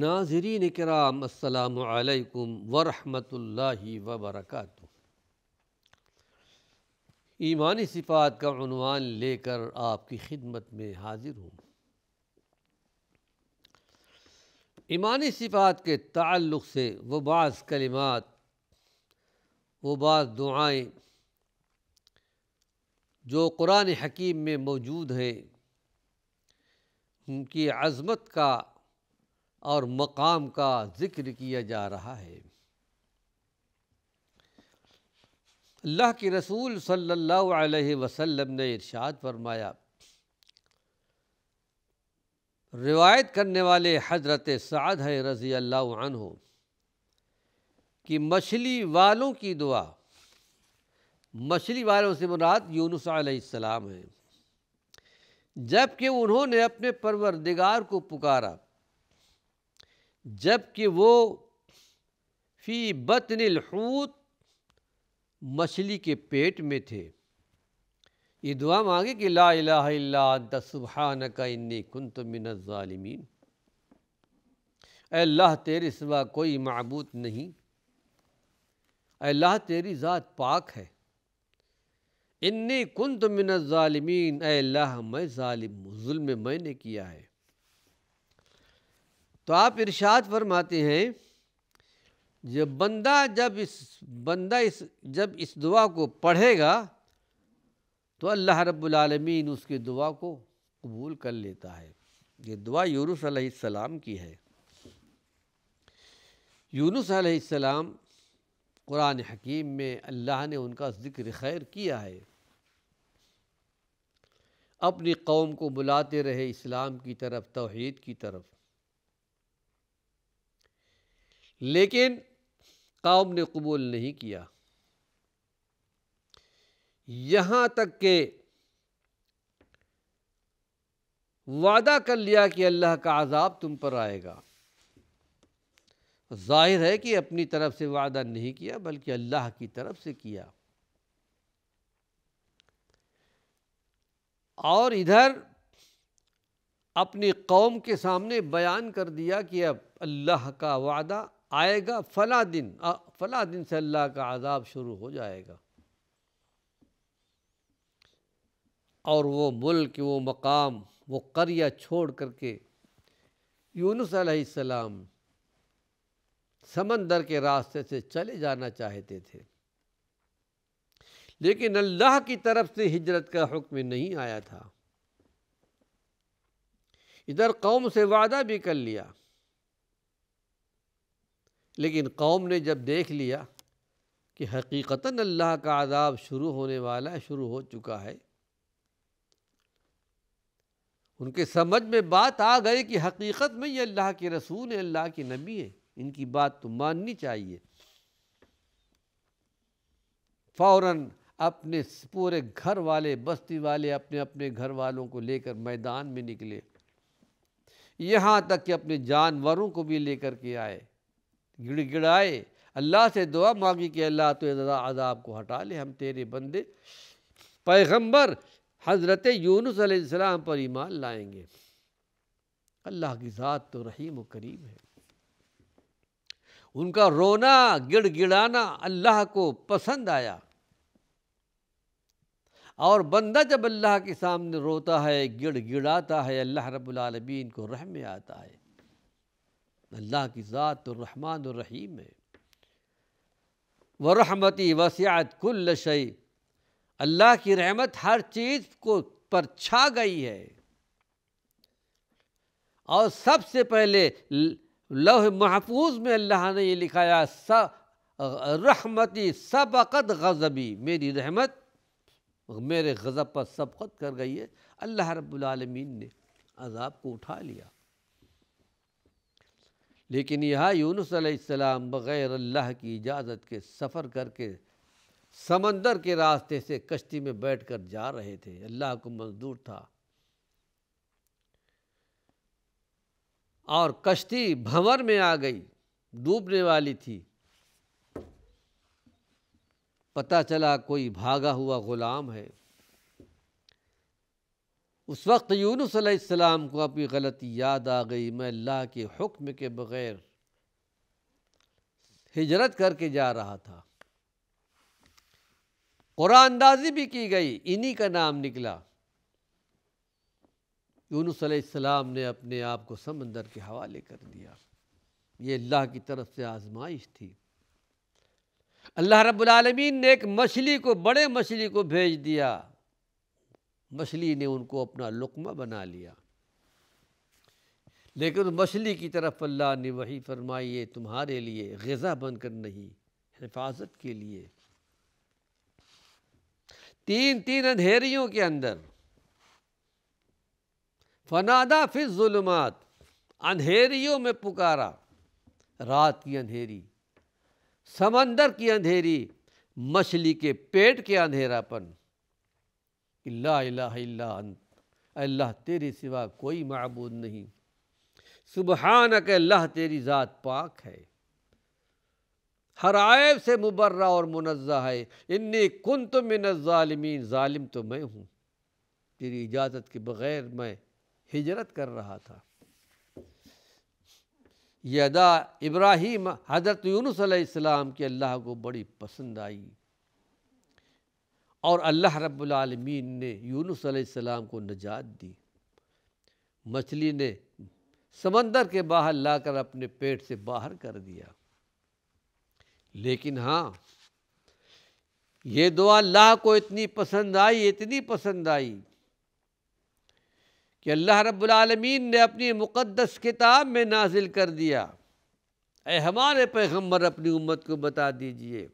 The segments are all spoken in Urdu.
ناظرین کرام السلام علیکم ورحمۃ اللہ وبرکاتہ ایمانی صفات کا عنوان لے کر آپ کی خدمت میں حاضر ہوں ایمانی صفات کے تعلق سے وہ بعض کلمات وہ بعض دعائیں جو قرآن حکیم میں موجود ہیں ان کی عظمت کا اور مقام کا ذکر کیا جا رہا ہے اللہ کے رسول صلی اللہ علیہ وسلم نے ارشاد فرمایا روایت کرنے والے حضرت سعد ہے رضی اللہ عنہ کہ مچھلی والوں کی دعا مچھلی والوں سے مراد یونس علیہ السلام ہیں جب کہ انہوں نے اپنے پروردگار کو پکارا جب کہ وہ فی بطن الحوت مچھلی کے پیٹ میں تھے یہ دعا مانگے کہ لا الہ الا انت سبحانک انی کنت من الظالمین اے اللہ تیرے سوا کوئی معبود نہیں اے اللہ تیری ذات پاک ہے انی کنت من الظالمین اے اللہ میں ظالم ظلم میں نے کیا ہے تو آپ ارشاد فرماتے ہیں جب بندہ جب اس بندہ اس جب اس دعا کو پڑھے گا تو اللہ رب العالمین اس کی دعا کو قبول کر لیتا ہے یہ دعا یونس علیہ السلام کی ہے یونس علیہ السلام قرآن حکیم میں اللہ نے ان کا ذکر خیر کیا ہے اپنی قوم کو بلاتے رہے اسلام کی طرف توحید کی طرف لیکن قوم نے قبول نہیں کیا یہاں تک کہ وعدہ کر لیا کہ اللہ کا عذاب تم پر آئے گا ظاہر ہے کہ اپنی طرف سے وعدہ نہیں کیا بلکہ اللہ کی طرف سے کیا اور ادھر اپنی قوم کے سامنے بیان کر دیا کہ اب اللہ کا وعدہ آئے گا فلاں دن فلاں دن سے اللہ کا عذاب شروع ہو جائے گا اور وہ ملک وہ مقام وہ قریہ چھوڑ کر کے یونس علیہ السلام سمندر کے راستے سے چلے جانا چاہتے تھے لیکن اللہ کی طرف سے ہجرت کا حکم نہیں آیا تھا ادھر قوم سے وعدہ بھی کر لیا لیکن قوم نے جب دیکھ لیا کہ حقیقتاً اللہ کا عذاب شروع ہونے والا ہے شروع ہو چکا ہے ان کے سمجھ میں بات آ گئی کہ حقیقت میں یہ اللہ کے رسول ہے اللہ کے نبی ہے ان کی بات تو ماننی چاہیے فوراً اپنے پورے گھر والے بستی والے اپنے اپنے گھر والوں کو لے کر میدان میں نکلے یہاں تک کہ اپنے جانوروں کو بھی لے کر کے آئے گڑ گڑائے اللہ سے دعا مانگی کہ اللہ تو عذاب کو ہٹا لے ہم تیرے بندے پیغمبر حضرت یونس علیہ السلام پر ایمان لائیں گے اللہ کی ذات تو رحیم و کریم ہے ان کا رونا گڑ گڑانا اللہ کو پسند آیا اور بندہ جب اللہ کے سامنے روتا ہے گڑ گڑاتا ہے اللہ رب العالمین کو رحم میں آتا ہے اللہ کی ذات الرحمٰن الرحیم وہ رحمتی وسیعت کل شعی اللہ کی رحمت ہر چیز کو پر چھا گئی ہے اور سب سے پہلے لوہ محفوظ میں اللہ نے یہ لکھایا س رحمتی سبقت غضبی میری رحمت میرے غضب پر سبقت کر گئی ہے اللہ رب العالمین نے عذاب کو اٹھا لیا لیکن یہاں یونس علیہ السلام بغیر اللہ کی اجازت کے سفر کر کے سمندر کے راستے سے کشتی میں بیٹھ کر جا رہے تھے اللہ کو مزدور تھا اور کشتی بھمر میں آ گئی ڈوبنے والی تھی پتہ چلا کوئی بھاگا ہوا غلام ہے اس وقت یونس علیہ السلام کو اپنی غلطی یاد آ گئی میں اللہ کے حکم کے بغیر ہجرت کر کے جا رہا تھا قرآن اندازی بھی کی گئی انہی کا نام نکلا یونس علیہ السلام نے اپنے آپ کو سمندر کے حوالے کر دیا یہ اللہ کی طرف سے آزمائش تھی اللہ رب العالمین نے ایک مچھلی کو بڑے مچھلی کو بھیج دیا مچھلی نے ان کو اپنا لقمہ بنا لیا لیکن مچھلی کی طرف اللہ نے وہی فرمائیے تمہارے لیے غذا بن کر نہیں حفاظت کے لیے تین تین اندھیریوں کے اندر فنادا فی ظلمات اندھیریوں میں پکارا رات کی اندھیری سمندر کی اندھیری مچھلی کے پیٹ کے اندھیرا پن اللہ الہ الا انت اللہ تیرے سوا کوئی معبود نہیں سبحان اللہ تیری ذات پاک ہے ہر عائب سے مبرہ اور منزہ ہے انی کنت من الظالمین ظالم تو میں ہوں تیری اجازت کے بغیر میں ہجرت کر رہا تھا یہ ادا ابراہیم حضرت یونس علیہ السلام کی اللہ کو بڑی پسند آئی اور اللہ رب العالمین نے یونس علیہ السلام کو نجات دی مچھلی نے سمندر کے باہر لا کر اپنے پیٹ سے باہر کر دیا لیکن ہاں یہ دعا اللہ کو اتنی پسند آئی اتنی پسند آئی کہ اللہ رب العالمین نے اپنی مقدس کتاب میں نازل کر دیا اے ہمارے پیغمبر اپنی امت کو بتا دیجئے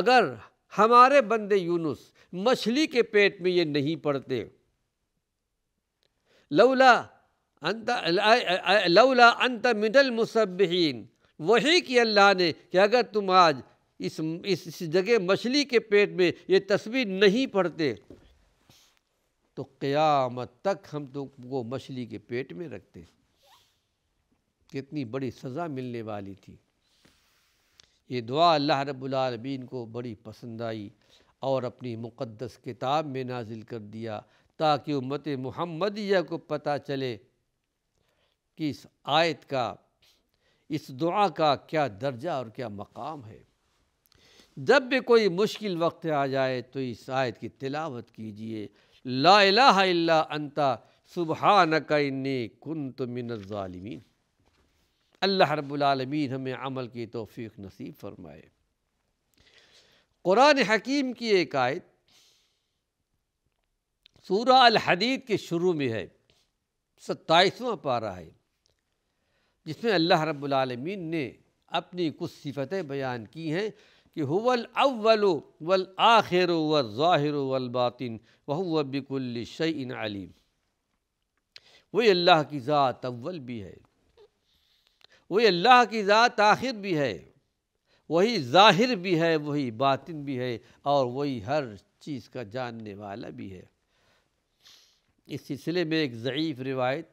اگر ہمارے بندے یونس مچھلی کے پیٹ میں یہ نہیں پڑھتے لولا انت لولا انت مڈل مصبین وہی کی اللہ نے کہ اگر تم آج اس اس جگہ مچھلی کے پیٹ میں یہ تصویر نہیں پڑھتے تو قیامت تک ہم کو مچھلی کے پیٹ میں رکھتے کتنی بڑی سزا ملنے والی تھی یہ دعا اللہ رب العالمین کو بڑی پسند آئی اور اپنی مقدس کتاب میں نازل کر دیا تاکہ امت محمدیہ کو پتہ چلے کہ اس آیت کا اس دعا کا کیا درجہ اور کیا مقام ہے جب بھی کوئی مشکل وقت آ جائے تو اس آیت کی تلاوت کیجئے لا الہ سبحانک انتا کنت من الظالمین اللہ رب العالمین ہمیں عمل کی توفیق نصیب فرمائے قرآن حکیم کی ایک آیت سورہ الحدید کے شروع میں ہے ستائیسواں پارہ ہے جس میں اللہ رب العالمین نے اپنی کچھ صفتیں بیان کی ہیں کہ هو الاول والآخر والظاہر والباطن وهو بکل شیء علیم وہی اللہ کی ذات اول بھی ہے وہی اللہ کی ذات آخر بھی ہے وہی ظاہر بھی ہے وہی باطن بھی ہے اور وہی ہر چیز کا جاننے والا بھی ہے اس سلسلے میں ایک ضعیف روایت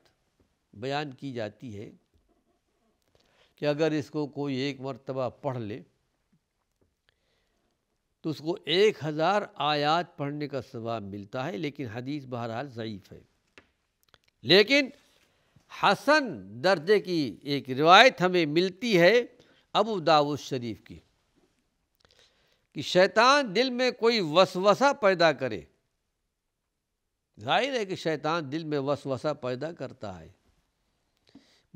بیان کی جاتی ہے کہ اگر اس کو کوئی ایک مرتبہ پڑھ لے تو اس کو ایک ہزار آیات پڑھنے کا ثواب ملتا ہے لیکن حدیث بہرحال ضعیف ہے لیکن حسن درجے کی ایک روایت ہمیں ملتی ہے ابو داود شریف کی کہ شیطان دل میں کوئی وسوسہ پیدا کرے ظاہر ہے کہ شیطان دل میں وسوسہ پیدا کرتا ہے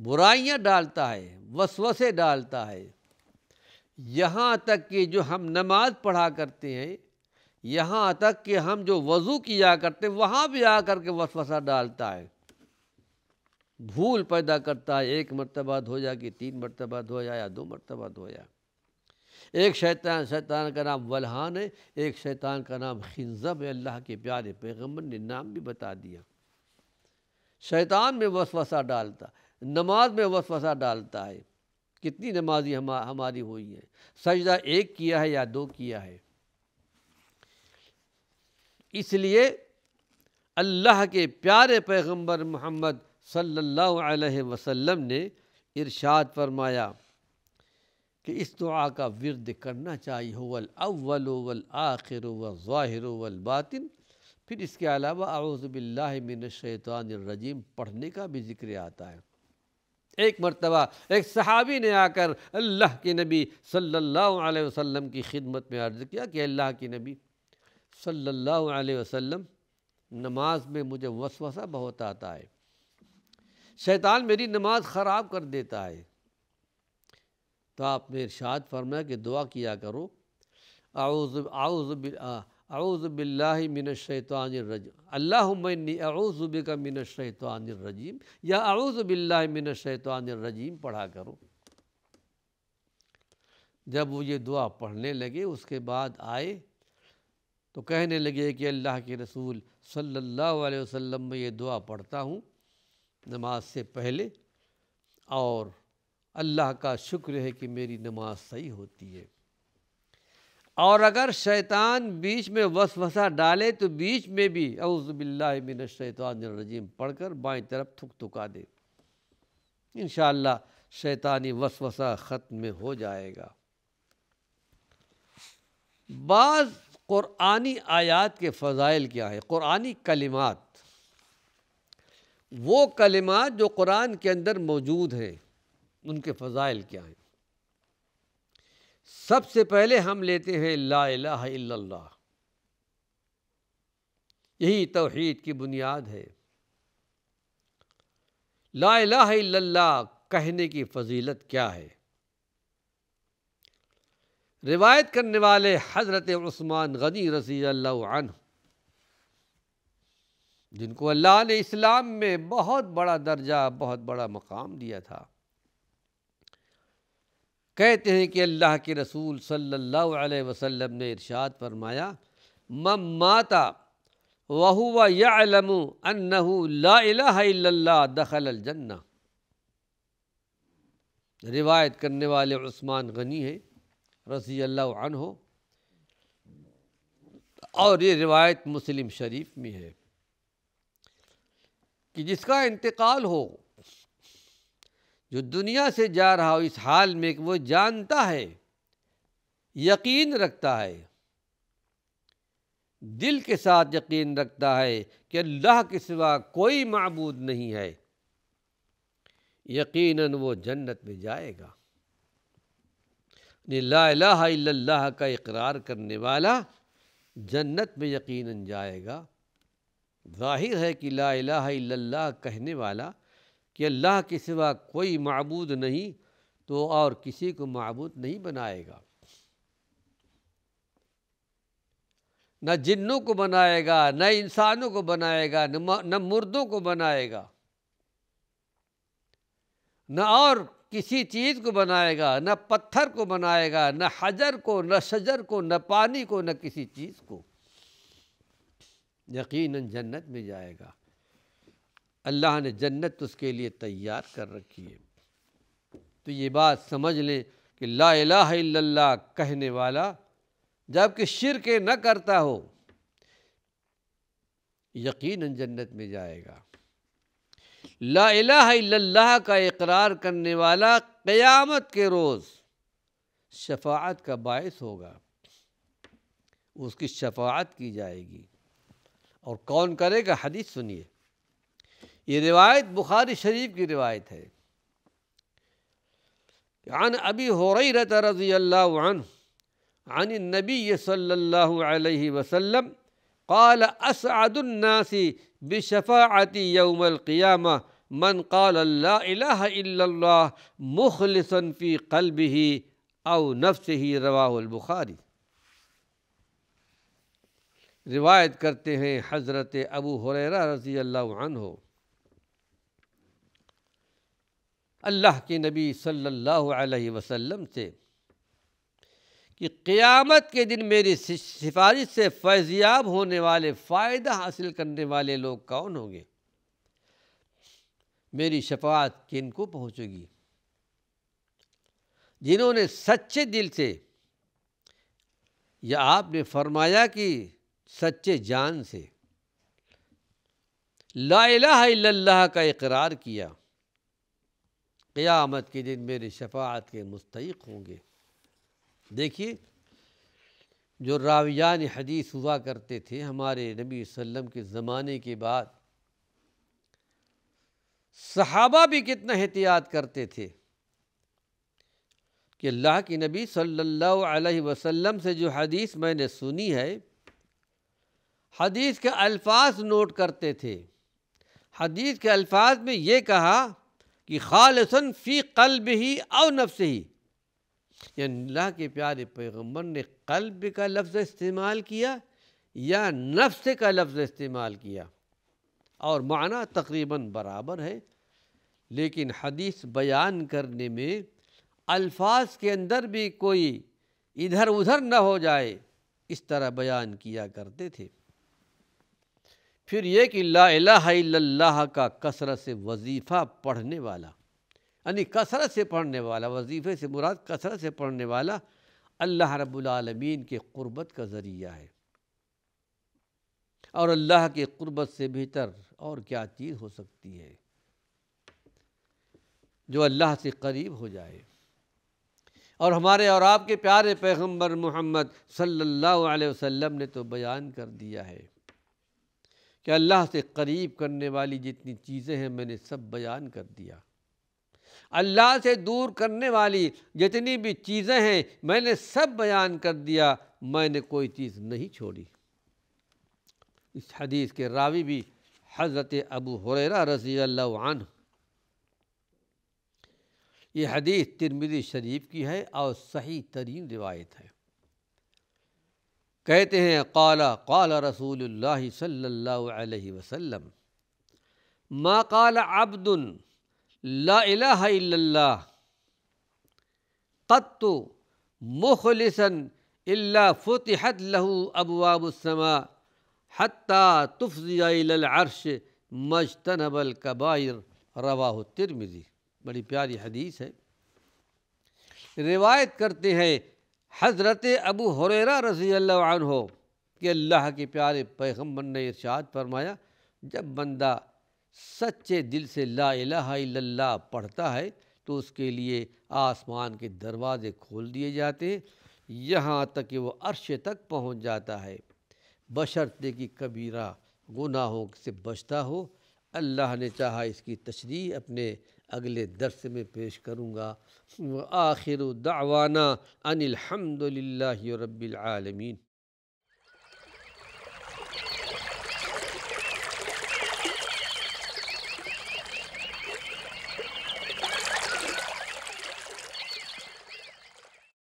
برائیاں ڈالتا ہے وسوسے ڈالتا ہے یہاں تک کہ جو ہم نماز پڑھا کرتے ہیں یہاں تک کہ ہم جو وضو کیا کرتے ہیں وہاں بھی آ کر کے وسوسہ ڈالتا ہے بھول پیدا کرتا ہے ایک مرتبہ دھو جا کہ تین مرتبہ دھویا یا دو مرتبہ دھویا ایک شیطان شیطان کا نام ولحان ہے ایک شیطان کا نام خنزب ہے اللہ کے پیارے پیغمبر نے نام بھی بتا دیا شیطان میں وسوسہ ڈالتا نماز میں وسوسہ ڈالتا ہے کتنی نمازی ہماری ہوئی ہے سجدہ ایک کیا ہے یا دو کیا ہے اس لیے اللہ کے پیارے پیغمبر محمد صلی اللہ علیہ وسلم نے ارشاد فرمایا کہ اس دعا کا ورد کرنا چاہیے آخر وَ ظاہر وول باطن پھر اس کے علاوہ اعوذ باللہ من الشیطان الرجیم پڑھنے کا بھی ذکر آتا ہے ایک مرتبہ ایک صحابی نے آ کر اللہ کے نبی صلی اللہ علیہ وسلم کی خدمت میں عرض کیا کہ اللہ کے نبی صلی اللہ علیہ وسلم نماز میں مجھے وسوسہ بہت آتا ہے شیطان میری نماز خراب کر دیتا ہے تو آپ نے ارشاد فرمایا کہ دعا کیا کرو اعوذ اعوذ بلّوظ بلّہ من الرجیم اللہم انی اعوذ بکا من الشیطان الرجیم یا اعوذ باللہ من الشیطان الرجیم پڑھا کرو جب وہ یہ دعا پڑھنے لگے اس کے بعد آئے تو کہنے لگے کہ اللہ کے رسول صلی اللہ علیہ وسلم میں یہ دعا پڑھتا ہوں نماز سے پہلے اور اللہ کا شکر ہے کہ میری نماز صحیح ہوتی ہے اور اگر شیطان بیچ میں وسوسہ ڈالے تو بیچ میں بھی اعوذ باللہ من الشیطان الرجیم پڑھ کر بائیں طرف تھک تھکا دے انشاءاللہ شیطانی وسوسہ ختم ہو جائے گا بعض قرآنی آیات کے فضائل کیا ہے قرآنی کلمات وہ کلمات جو قرآن کے اندر موجود ہیں ان کے فضائل کیا ہیں سب سے پہلے ہم لیتے ہیں لا الہ الا اللہ یہی توحید کی بنیاد ہے لا الہ الا اللہ کہنے کی فضیلت کیا ہے روایت کرنے والے حضرت عثمان غنی رضی اللہ عنہ جن کو اللہ نے اسلام میں بہت بڑا درجہ بہت بڑا مقام دیا تھا کہتے ہیں کہ اللہ کے رسول صلی اللہ علیہ وسلم نے ارشاد فرمایا مم ماتا وہو یعلم انہ لا الہ الا اللہ دخل الجنہ روایت کرنے والے عثمان غنی ہیں اللہ عنہ اور یہ روایت مسلم شریف میں ہے کہ جس کا انتقال ہو جو دنیا سے جا رہا ہو اس حال میں کہ وہ جانتا ہے یقین رکھتا ہے دل کے ساتھ یقین رکھتا ہے کہ اللہ کے سوا کوئی معبود نہیں ہے یقیناً وہ جنت میں جائے گا یعنی لا الہ الا اللہ کا اقرار کرنے والا جنت میں یقیناً جائے گا ظاہر ہے کہ لا الہ الا اللہ کہنے والا کہ اللہ کے سوا کوئی معبود نہیں تو اور کسی کو معبود نہیں بنائے گا نہ جنوں کو بنائے گا نہ انسانوں کو بنائے گا نہ مردوں کو بنائے گا نہ اور کسی چیز کو بنائے گا نہ پتھر کو بنائے گا نہ حجر کو نہ شجر کو نہ پانی کو نہ کسی چیز کو یقیناً جنت میں جائے گا اللہ نے جنت اس کے لیے تیار کر رکھی ہے تو یہ بات سمجھ لیں کہ لا الہ الا اللہ کہنے والا جب کہ شرک نہ کرتا ہو یقیناً جنت میں جائے گا لا الہ الا اللہ کا اقرار کرنے والا قیامت کے روز شفاعت کا باعث ہوگا اس کی شفاعت کی جائے گی اور کون کرے گا حدیث سنیے یہ روایت بخاری شریف کی روایت ہے عن ابی ہو رہی رضی اللہ عن عن نبی صلی اللہ علیہ وسلم قال اسعد الناسی بشفاعتی یوم القیامہ من قال لا الہ الا اللہ مخلصا فی قلبه او نفس ہی روا روایت کرتے ہیں حضرت ابو حریرہ رضی اللہ عنہ اللہ کے نبی صلی اللہ علیہ وسلم سے کہ قیامت کے دن میری سفارش سے فیضیاب ہونے والے فائدہ حاصل کرنے والے لوگ کون ہوں گے میری شفاعت کن کو پہنچے گی جنہوں نے سچے دل سے یا آپ نے فرمایا کہ سچے جان سے لا الہ الا اللہ کا اقرار کیا قیامت کے دن میرے شفاعت کے مستحق ہوں گے دیکھیے جو راویان حدیث ہوا کرتے تھے ہمارے نبی وسلم کے زمانے کے بعد صحابہ بھی کتنا احتیاط کرتے تھے کہ اللہ کے نبی صلی اللہ علیہ وسلم سے جو حدیث میں نے سنی ہے حدیث کے الفاظ نوٹ کرتے تھے حدیث کے الفاظ میں یہ کہا کہ خالصن فی قلب ہی او نفس ہی یعنی اللہ کے پیارے پیغمبر نے قلب کا لفظ استعمال کیا یا نفس کا لفظ استعمال کیا اور معنی تقریباً برابر ہے لیکن حدیث بیان کرنے میں الفاظ کے اندر بھی کوئی ادھر ادھر نہ ہو جائے اس طرح بیان کیا کرتے تھے پھر یہ کہ لا الہ الا اللہ کا کثرت وظیفہ پڑھنے والا یعنی کثرت سے پڑھنے والا وظیفے سے مراد کثرت سے پڑھنے والا اللہ رب العالمین کے قربت کا ذریعہ ہے اور اللہ کے قربت سے بہتر اور کیا چیز ہو سکتی ہے جو اللہ سے قریب ہو جائے اور ہمارے اور آپ کے پیارے پیغمبر محمد صلی اللہ علیہ وسلم نے تو بیان کر دیا ہے کہ اللہ سے قریب کرنے والی جتنی چیزیں ہیں میں نے سب بیان کر دیا اللہ سے دور کرنے والی جتنی بھی چیزیں ہیں میں نے سب بیان کر دیا میں نے کوئی چیز نہیں چھوڑی اس حدیث کے راوی بھی حضرت ابو حریرہ رضی اللہ عنہ یہ حدیث ترمیزی شریف کی ہے اور صحیح ترین روایت ہے کہتے ہیں قال قال رسول اللہ صلی اللہ علیہ وسلم ما قال عبد لا الہ الا اللہ قط مخلصا الا فتحت له ابواب السماء حتى حتف الى العرش مجتنب قبائر رواہ الترمذی بڑی پیاری حدیث ہے روایت کرتے ہیں حضرت ابو حریرا رضی اللہ عنہ کہ اللہ کے پیارے پیغمبر نے ارشاد فرمایا جب بندہ سچے دل سے لا الہ الا اللہ پڑھتا ہے تو اس کے لیے آسمان کے دروازے کھول دیے جاتے ہیں یہاں تک کہ وہ عرشے تک پہنچ جاتا ہے کی کبیرہ گناہوں سے بچتا ہو اللہ نے چاہا اس کی تشریح اپنے اگلے درس میں پیش کروں گا آخر دعوانا ان الحمد للہ رب العالمین